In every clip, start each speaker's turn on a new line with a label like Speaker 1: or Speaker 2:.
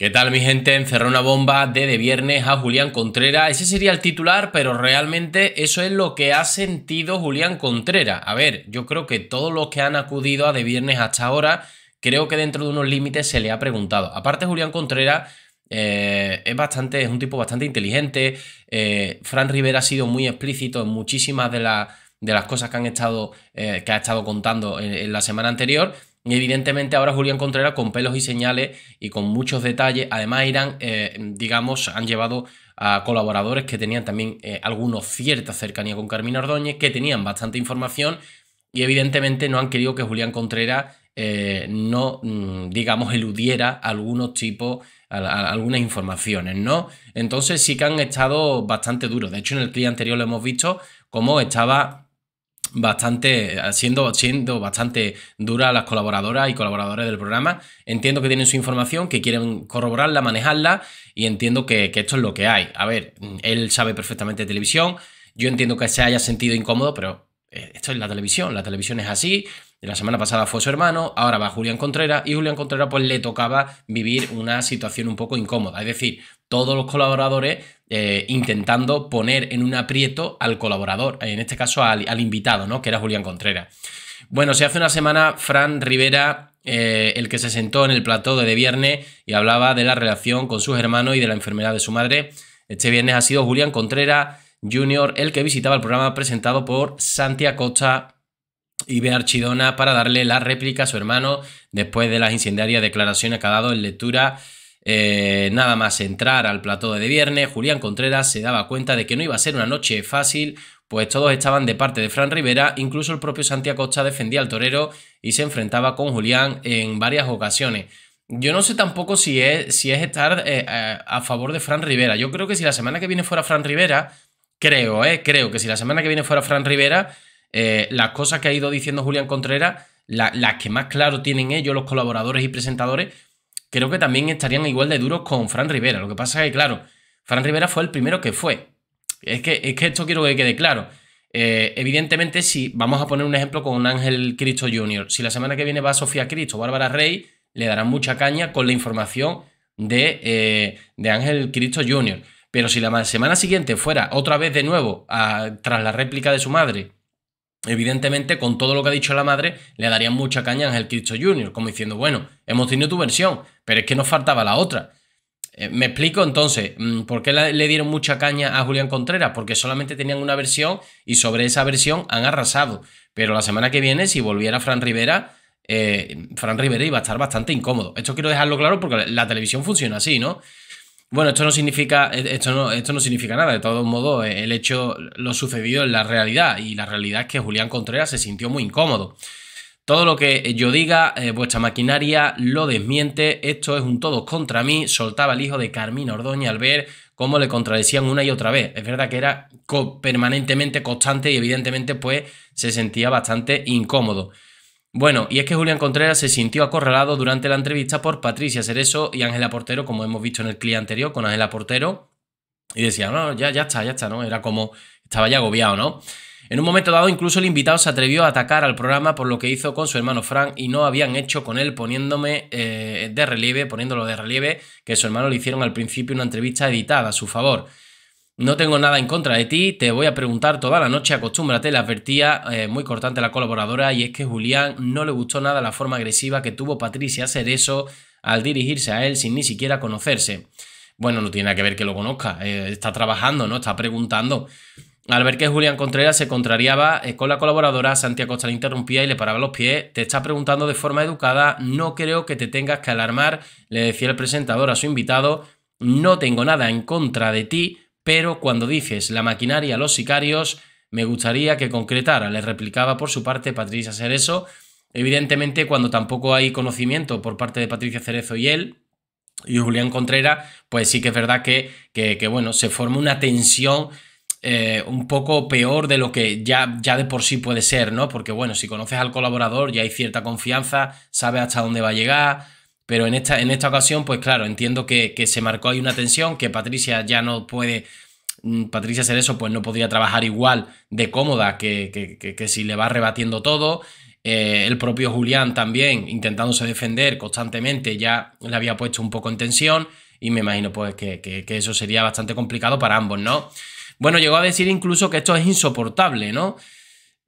Speaker 1: ¿Qué tal mi gente? Encerró una bomba de, de viernes a Julián Contreras. Ese sería el titular, pero realmente eso es lo que ha sentido Julián Contreras. A ver, yo creo que todos los que han acudido a de viernes hasta ahora, creo que dentro de unos límites se le ha preguntado. Aparte Julián Contreras eh, es bastante, es un tipo bastante inteligente. Eh, Fran Rivera ha sido muy explícito en muchísimas de, de las cosas que han estado, eh, que ha estado contando en la semana anterior. Y evidentemente ahora Julián Contreras con pelos y señales y con muchos detalles. Además, Irán, eh, digamos, han llevado a colaboradores que tenían también eh, algunos cierta cercanía con Carmina Ordóñez, que tenían bastante información y evidentemente no han querido que Julián Contreras eh, no, mm, digamos, eludiera algunos tipos, algunas informaciones, ¿no? Entonces sí que han estado bastante duros. De hecho, en el clip anterior lo hemos visto cómo estaba bastante, siendo, siendo bastante dura las colaboradoras y colaboradores del programa. Entiendo que tienen su información, que quieren corroborarla, manejarla y entiendo que, esto es lo que hay. A ver, él sabe perfectamente televisión, yo entiendo que se haya sentido incómodo, pero eh, esto es la televisión, la televisión es así. La semana pasada fue su hermano, ahora va Julián Contreras y Julián Contreras pues le tocaba vivir una situación un poco incómoda. Es decir, todos los colaboradores eh, intentando poner en un aprieto al colaborador, en este caso al, invitado, ¿no? Que era Julián Contreras. Bueno, se hace una semana Fran Rivera, eh, el que se sentó en el plató de, de viernes y hablaba de la relación con sus hermanos y de la enfermedad de su madre. Este viernes ha sido Julián Contreras Jr. el que visitaba el programa presentado por Santi Costa y ve Archidona para darle la réplica a su hermano después de las incendiarias declaraciones que ha dado en lectura eh, nada más entrar al plató de viernes, Julián Contreras se daba cuenta de que no iba a ser una noche fácil, pues todos estaban de parte de Fran Rivera, incluso el propio Santiago Costa defendía al torero y se enfrentaba con Julián en varias ocasiones. Yo no sé tampoco si es, si es estar eh, eh, a favor de Fran Rivera. Yo creo que si la semana que viene fuera Fran Rivera, creo, creo que si la semana que viene fuera Fran Rivera, las cosas que ha ido diciendo Julián Contreras, las que más claro tienen ellos, los colaboradores y presentadores, creo que también estarían igual de duros con Fran Rivera. Lo que pasa es que, claro, Fran Rivera fue el primero que fue. Es que, es que esto quiero que quede claro. Eh, evidentemente, si vamos a poner un ejemplo con Ángel Cristo Jr., si la semana que viene va Sofía Cristo, Bárbara Rey, le darán mucha caña con la información de, eh, Ángel Cristo Jr. Pero si la semana siguiente fuera otra vez de nuevo, ah, tras la réplica de su madre, evidentemente con todo lo que ha dicho la madre, le darían mucha caña a Ángel Cristo Jr., como diciendo, bueno, hemos tenido tu versión, pero es que nos faltaba la otra. Eh, me explico entonces, mm, ¿por qué le dieron mucha caña a Julián Contreras? Porque solamente tenían una versión y sobre esa versión han arrasado. Pero la semana que viene, si volviera Fran Rivera, eh, Fran Rivera iba a estar bastante incómodo. Esto quiero dejarlo claro porque la televisión funciona así, ¿no? Bueno, esto no significa, esto esto no significa nada. De todos modos, eh, el hecho, lo sucedido en la realidad. Y la realidad es que Julián Contreras se sintió muy incómodo. Todo lo que yo diga, eh, vuestra maquinaria lo desmiente. Esto es un todo contra mí. Soltaba el hijo de Carmina Ordoña al ver cómo le contradecían una y otra vez. Es verdad que era permanentemente constante y evidentemente pues se sentía bastante incómodo. Bueno, y es que Julián Contreras se sintió acorralado durante la entrevista por Patricia Cerezo y Ángela Portero, como hemos visto en el clip anterior con Ángela Portero, y decía, no, ya, ya está, ya está, ¿no? Era como, estaba ya agobiado, ¿no? En un momento dado, incluso el invitado se atrevió a atacar al programa por lo que hizo con su hermano Frank y no habían hecho con él poniéndome eh, de relieve, poniéndolo de relieve, que su hermano le hicieron al principio una entrevista editada a su favor. No tengo nada en contra de ti, te voy a preguntar toda la noche, acostúmbrate, le advertía eh, muy cortante la colaboradora, y es que Julián no le gustó nada la forma agresiva que tuvo Patricia ...hacer eso al dirigirse a él sin ni siquiera conocerse. Bueno, no tiene que ver que lo conozca, eh, está trabajando, ¿no? Está preguntando. Al ver que Julián Contreras se contrariaba eh, con la colaboradora, Santiago Costa le interrumpía y le paraba los pies. Te está preguntando de forma educada, no creo que te tengas que alarmar, le decía el presentador a su invitado. No tengo nada en contra de ti, pero cuando dices la maquinaria, los sicarios, me gustaría que concretara, le replicaba por su parte Patricia Cerezo. Evidentemente, cuando tampoco hay conocimiento por parte de Patricia Cerezo y él, y Julián Contreras, pues sí que es verdad que, que, bueno, se forma una tensión eh, un poco peor de lo que ya, ya de por sí puede ser, ¿no? Porque, bueno, si conoces al colaborador, ya hay cierta confianza, sabes hasta dónde va a llegar pero en esta, en esta ocasión, pues claro, entiendo que, se marcó ahí una tensión, que Patricia ya no puede mm, Patricia eso pues no podría trabajar igual de cómoda que, si le va rebatiendo todo. Eh, el propio Julián también intentándose defender constantemente ya le había puesto un poco en tensión y me imagino pues que, eso sería bastante complicado para ambos, ¿no? Bueno, llegó a decir incluso que esto es insoportable, ¿no?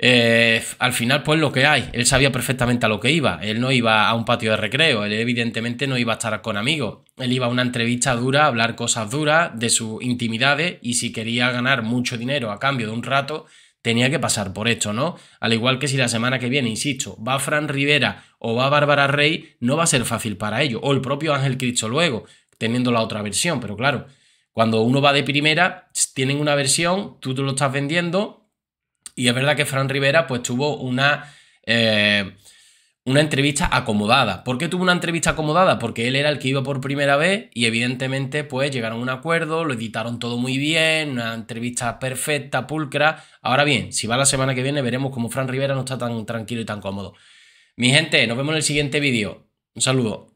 Speaker 1: Eh, al final, pues lo que hay. Él sabía perfectamente a lo que iba. Él no iba a un patio de recreo. Él, evidentemente, no iba a estar con amigos. Él iba a una entrevista dura, a hablar cosas duras de sus intimidades. Y si quería ganar mucho dinero a cambio de un rato, tenía que pasar por esto, ¿no? Al igual que si la semana que viene, insisto, va Fran Rivera o va Bárbara Rey, no va a ser fácil para ellos. O el propio Ángel Cristo luego, teniendo la otra versión. Pero claro, cuando uno va de primera, tienen una versión, tú te lo estás vendiendo y es verdad que Fran Rivera pues tuvo una... Eh, una entrevista acomodada. ¿Por qué tuvo una entrevista acomodada? Porque él era el que iba por primera vez y evidentemente pues llegaron a un acuerdo, lo editaron todo muy bien, una entrevista perfecta, pulcra. Ahora bien, si va la semana que viene veremos cómo Fran Rivera no está tan tranquilo y tan cómodo. Mi gente, nos vemos en el siguiente vídeo. Un saludo.